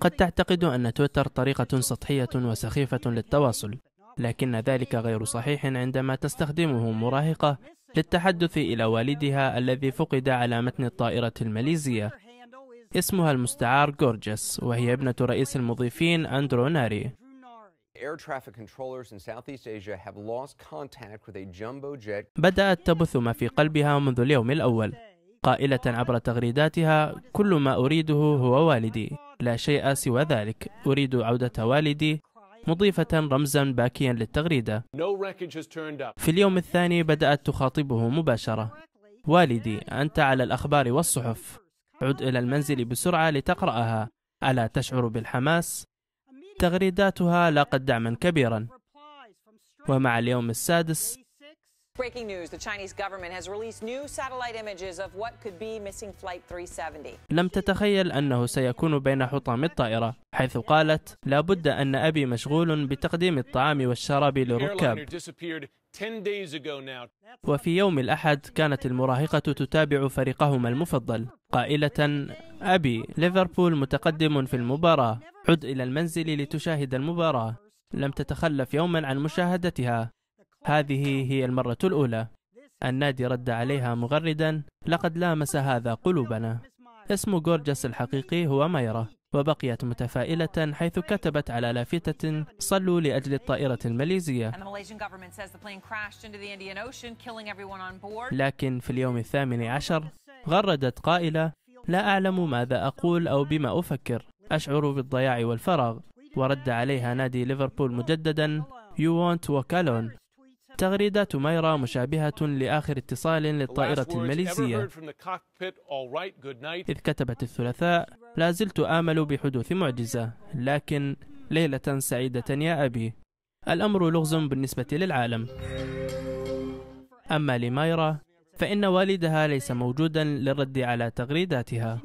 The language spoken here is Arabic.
قد تعتقد أن تويتر طريقة سطحية وسخيفة للتواصل، لكن ذلك غير صحيح عندما تستخدمه مراهقة للتحدث إلى والدها الذي فقد على متن الطائرة الماليزية. اسمها المستعار جورجس، وهي ابنة رئيس المضيفين أندرو ناري. بدأت تبث ما في قلبها منذ اليوم الأول. قائلة عبر تغريداتها كل ما أريده هو والدي لا شيء سوى ذلك أريد عودة والدي مضيفة رمزا باكيا للتغريدة في اليوم الثاني بدأت تخاطبه مباشرة والدي أنت على الأخبار والصحف عد إلى المنزل بسرعة لتقرأها ألا تشعر بالحماس؟ تغريداتها لاقت دعما كبيرا ومع اليوم السادس Breaking news, the Chinese government has released new satellite images of what could be missing flight 370. لم تتخيل أنه سيكون بين حطام الطائرة حيث قالت لا بد أن أبي مشغول بتقديم الطعام والشراب للركاب وفي يوم الأحد كانت المراهقة تتابع فريقهما المفضل قائلة أبي ليفربول متقدم في المباراة عد إلى المنزل لتشاهد المباراة لم تتخلف يوما عن مشاهدتها هذه هي المرة الأولى النادي رد عليها مغردا لقد لامس هذا قلوبنا اسم جورجس الحقيقي هو مايرا وبقيت متفائلة حيث كتبت على لافتة صلوا لأجل الطائرة الماليزية لكن في اليوم الثامن عشر غردت قائلة لا أعلم ماذا أقول أو بما أفكر أشعر بالضياع والفراغ ورد عليها نادي ليفربول مجددا You want وكالون تغريدة مايرا مشابهة لآخر اتصال للطائرة الماليزية إذ كتبت الثلاثاء لا زلت آمل بحدوث معجزة لكن ليلة سعيدة يا أبي الأمر لغز بالنسبة للعالم أما لمايرا فإن والدها ليس موجودا للرد على تغريداتها